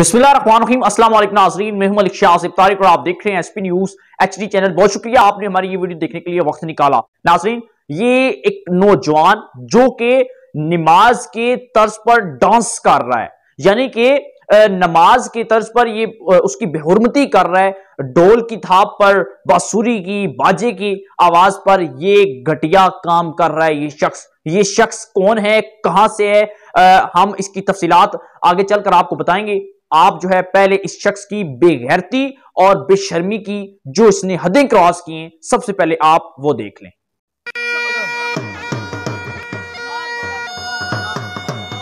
बिस्मिल्लाम अस्सलाम नाजरीन मैं मलिक तारिक और आप देख रहे हैं एसपी न्यूज डी चैनल बहुत शुक्रिया आपने हमारी ये वीडियो देखने के लिए वक्त निकाला नाजरीन ये एक नौजवान जो कि नमाज के तर्ज पर डांस कर रहा है यानी कि नमाज के तर्ज पर ये उसकी बेहरमती कर रहा है डोल की थाप पर बासुरी की बाजे की आवाज पर ये घटिया काम कर रहा है ये शख्स ये शख्स कौन है कहां से है आ, हम इसकी तफसीलात आगे चलकर आपको बताएंगे आप जो है पहले इस शख्स की बेगैरती और बेशर्मी की जो इसने हदें क्रॉस की हैं सबसे पहले आप वो देख लें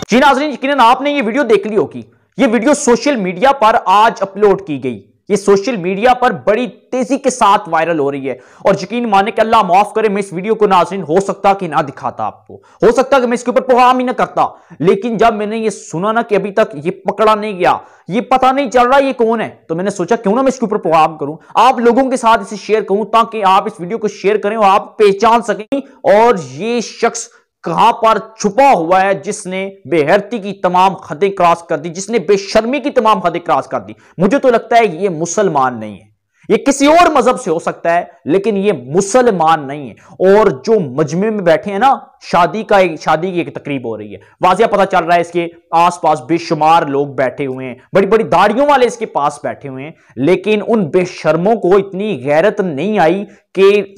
जी नाजरीन यकीन आपने ये वीडियो देख ली होगी ये वीडियो सोशल मीडिया पर आज अपलोड की गई ये सोशल मीडिया पर बड़ी तेजी के साथ वायरल हो रही है और यकीन माने कि अल्लाह माफ करे मैं इस वीडियो को नाजरीन हो सकता कि ना दिखाता आपको हो सकता कि मैं इसके ऊपर प्रोग्राम ही ना करता लेकिन जब मैंने ये सुना ना कि अभी तक ये पकड़ा नहीं गया ये पता नहीं चल रहा ये कौन है तो मैंने सोचा क्यों ना मैं इसके ऊपर प्रोग्राम करूं आप लोगों के साथ इसे शेयर करूं ताकि आप इस वीडियो को शेयर करें और आप पहचान सकें और ये शख्स कहां पर छुपा हुआ है जिसने बेहरती की तमाम हदें क्रॉस कर दी जिसने बेशर्मी की तमाम हदें क्रॉस कर दी मुझे तो लगता है ये मुसलमान नहीं है ये किसी और मजहब से हो सकता है लेकिन ये मुसलमान नहीं है और जो मजमे में बैठे हैं ना शादी का एक शादी की एक तकरीब हो रही है वाजिया पता चल रहा है इसके आसपास बेशुमार लोग बैठे हुए हैं बड़ी बड़ी दाढ़ियों वाले इसके पास बैठे हुए हैं लेकिन उन बेशर्मों को इतनी गैरत नहीं आई कि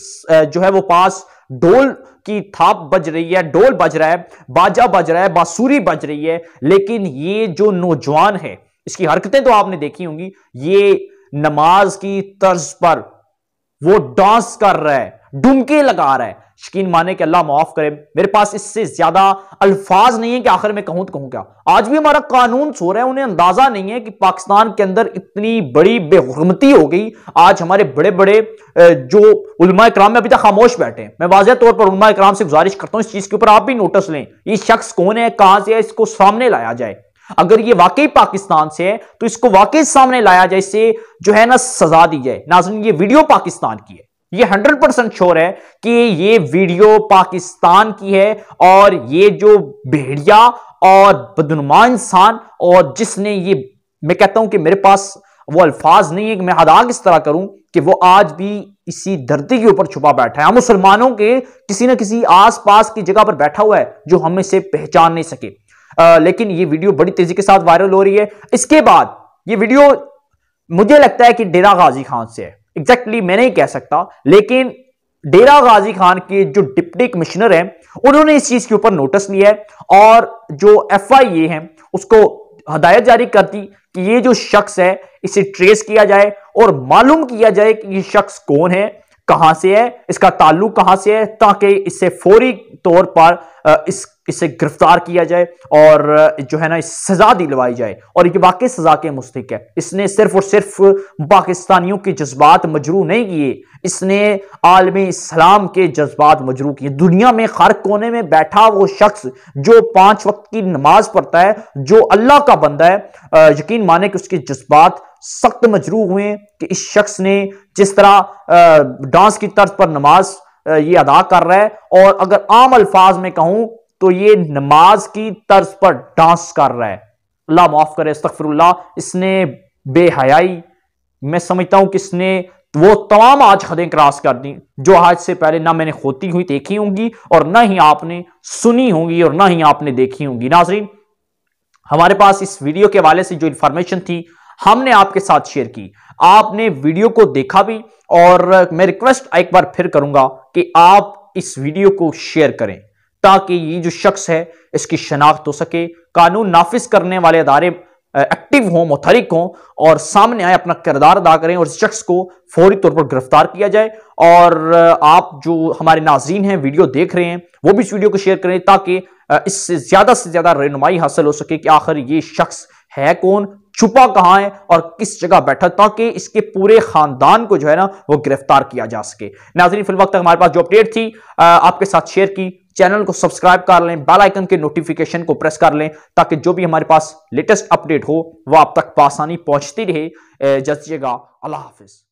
जो है वो पास डोल की थाप बज रही है ढोल बज रहा है बाजा बज रहा है बांसुरी बज रही है लेकिन ये जो नौजवान है इसकी हरकतें तो आपने देखी होंगी ये नमाज की तर्ज पर वो डांस कर रहा है डुमके लगा रहा है शकीन माने कि अल्लाह माफ करे मेरे पास इससे ज्यादा अल्फाज नहीं है कि आखिर में कहूं तो कहूं क्या आज भी हमारा कानून सो रहा है उन्हें अंदाजा नहीं है कि पाकिस्तान के अंदर इतनी बड़ी बेहरमती हो गई आज हमारे बड़े बड़े जो उलमा इक्राम में अभी तक खामोश बैठे हैं मैं वाजह तौर पर उलमा इक्राम से गुजारिश करता हूं इस चीज के ऊपर आप भी नोटिस लें ये शख्स कौन है कहां से है इसको सामने लाया जाए अगर ये वाकई पाकिस्तान से है तो इसको वाकई सामने लाया जाए इससे जो है ना सजा दी जाए नाजन ये वीडियो पाकिस्तान की है ये 100 परसेंट श्योर है कि ये वीडियो पाकिस्तान की है और ये जो भेड़िया और बदनुमा इंसान और जिसने ये मैं कहता हूं कि मेरे पास वो अल्फाज नहीं है कि मैं अदा इस तरह करूं कि वो आज भी इसी धरती के ऊपर छुपा बैठा है हम मुसलमानों के किसी ना किसी आसपास की जगह पर बैठा हुआ है जो हम इसे पहचान नहीं सके आ, लेकिन ये वीडियो बड़ी तेजी के साथ वायरल हो रही है इसके बाद ये वीडियो मुझे लगता है कि डेरा गाजी खान से है एग्जैक्टली exactly मैं नहीं कह सकता लेकिन डेरा गाजी खान के जो डिप्टी कमिश्नर हैं उन्होंने इस चीज के ऊपर नोटिस लिया है और जो एफ आई ए है उसको हदायत जारी कर दी कि ये जो शख्स है इसे ट्रेस किया जाए और मालूम किया जाए कि ये शख्स कौन है कहां से है इसका ताल्लुक कहां से है ताकि इससे फौरी तौर पर इस इसे गिरफ्तार किया जाए और जो है ना इस सजा दिलवाई जाए और ये वाकई सजा के मुस्तक है इसने सिर्फ और सिर्फ पाकिस्तानियों के जज्बात मजरू नहीं किए इसने आलमी इस्लाम के जज्बात मजरू किए दुनिया में हर कोने में बैठा वो शख्स जो पांच वक्त की नमाज पढ़ता है जो अल्लाह का बंदा है यकीन माने कि उसके जज्बात सख्त मजरू हुए कि इस शख्स ने जिस तरह डांस की तर्ज पर नमाज ये अदा कर रहा है और अगर आम अल्फाज में कहूं तो ये नमाज की तर्ज पर डांस कर रहा है अल्लाह माफ करे इस्तफरुल्ला इसने बेहयाई मैं समझता हूं कि इसने वो तमाम आज हदें क्रॉस कर दी जो आज से पहले ना मैंने होती हुई देखी होंगी और ना ही आपने सुनी होंगी और ना ही आपने देखी होंगी नाजरीन हमारे पास इस वीडियो के हवाले से जो इंफॉर्मेशन थी हमने आपके साथ शेयर की आपने वीडियो को देखा भी और मैं रिक्वेस्ट एक बार फिर करूंगा कि आप इस वीडियो को शेयर करें ताकि ये जो शख्स है इसकी शनाख्त हो सके कानून नाफिज करने वाले अदारे एक्टिव हों मुतहरिक हों और सामने आए अपना किरदार अदा करें और इस शख्स को फौरी तौर पर गिरफ्तार किया जाए और आप जो हमारे नाजीन हैं वीडियो देख रहे हैं वो भी इस वीडियो को शेयर करें ताकि इससे ज़्यादा से ज़्यादा रहनुमाई हासिल हो सके कि आखिर ये शख्स है कौन छुपा कहां है और किस जगह बैठा ताकि इसके पूरे खानदान को जो है ना वो गिरफ्तार किया जा सके नाजरीन फिल वक्त हमारे पास जो अपडेट थी आपके साथ शेयर की चैनल को सब्सक्राइब कर लें बेल आइकन के नोटिफिकेशन को प्रेस कर लें ताकि जो भी हमारे पास लेटेस्ट अपडेट हो वह आप तक आसानी पहुंचती रहे जगह अल्लाह हाफिज़